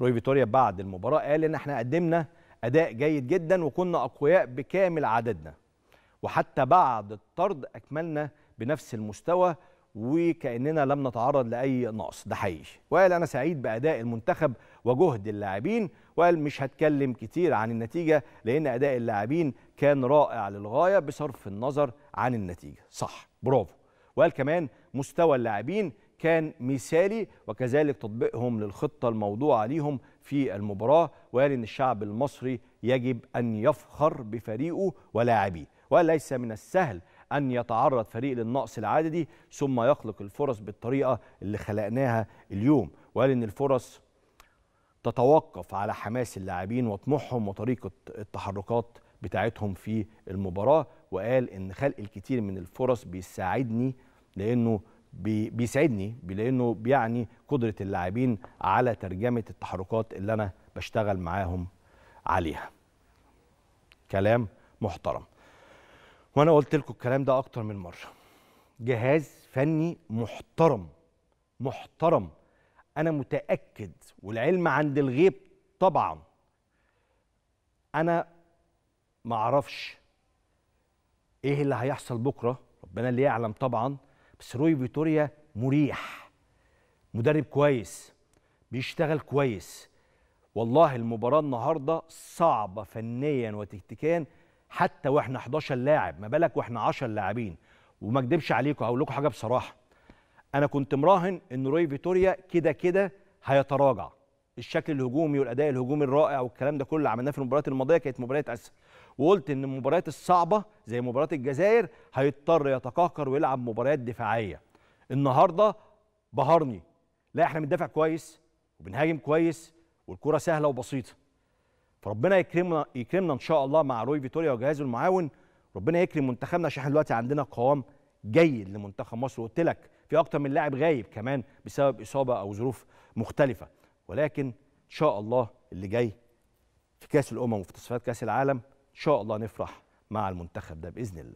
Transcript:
روي فيتوريا بعد المباراه قال ان احنا قدمنا اداء جيد جدا وكنا اقوياء بكامل عددنا وحتى بعد الطرد اكملنا بنفس المستوى وكاننا لم نتعرض لاي نقص ده حقيقي وقال انا سعيد باداء المنتخب وجهد اللاعبين وقال مش هتكلم كتير عن النتيجه لان اداء اللاعبين كان رائع للغايه بصرف النظر عن النتيجه صح برافو وقال كمان مستوى اللاعبين كان مثالي وكذلك تطبيقهم للخطة الموضوعة ليهم في المباراة وقال إن الشعب المصري يجب أن يفخر بفريقه ولاعبيه وليس من السهل أن يتعرض فريق للنقص العددي ثم يخلق الفرص بالطريقة اللي خلقناها اليوم وقال إن الفرص تتوقف على حماس اللاعبين وطموحهم وطريقة التحركات بتاعتهم في المباراة وقال إن خلق الكثير من الفرص بيساعدني لأنه بيسعدني لانه بيعني قدره اللاعبين على ترجمه التحركات اللي انا بشتغل معاهم عليها كلام محترم وانا قلت لكم الكلام ده اكتر من مره جهاز فني محترم محترم انا متاكد والعلم عند الغيب طبعا انا معرفش ايه اللي هيحصل بكره ربنا اللي يعلم طبعا بس روي فيتوريا مريح مدرب كويس بيشتغل كويس والله المباراه النهارده صعبه فنيا وتكتيكيا حتى واحنا 11 لاعب ما بالك واحنا 10 لاعبين وما اكدبش عليكم هقول لكم حاجه بصراحه انا كنت مراهن ان روي فيتوريا كده كده هيتراجع الشكل الهجومي والاداء الهجومي الرائع والكلام ده كله عملناه في المباريات الماضيه كانت مباريات اسهل وقلت ان المباريات الصعبه زي مباراه الجزائر هيضطر يتقهقر ويلعب مباريات دفاعيه النهارده بهرني لا احنا بندافع كويس وبنهاجم كويس والكره سهله وبسيطه فربنا يكرمنا يكرمنا ان شاء الله مع روي فيتوريا وجهازه المعاون ربنا يكرم منتخبنا عشان احنا دلوقتي عندنا قوام جيد لمنتخب مصر وقلت لك في اكتر من لاعب غايب كمان بسبب اصابه او ظروف مختلفه ولكن ان شاء الله اللي جاي في كاس الامم وفي تصفيات كاس العالم ان شاء الله نفرح مع المنتخب ده باذن الله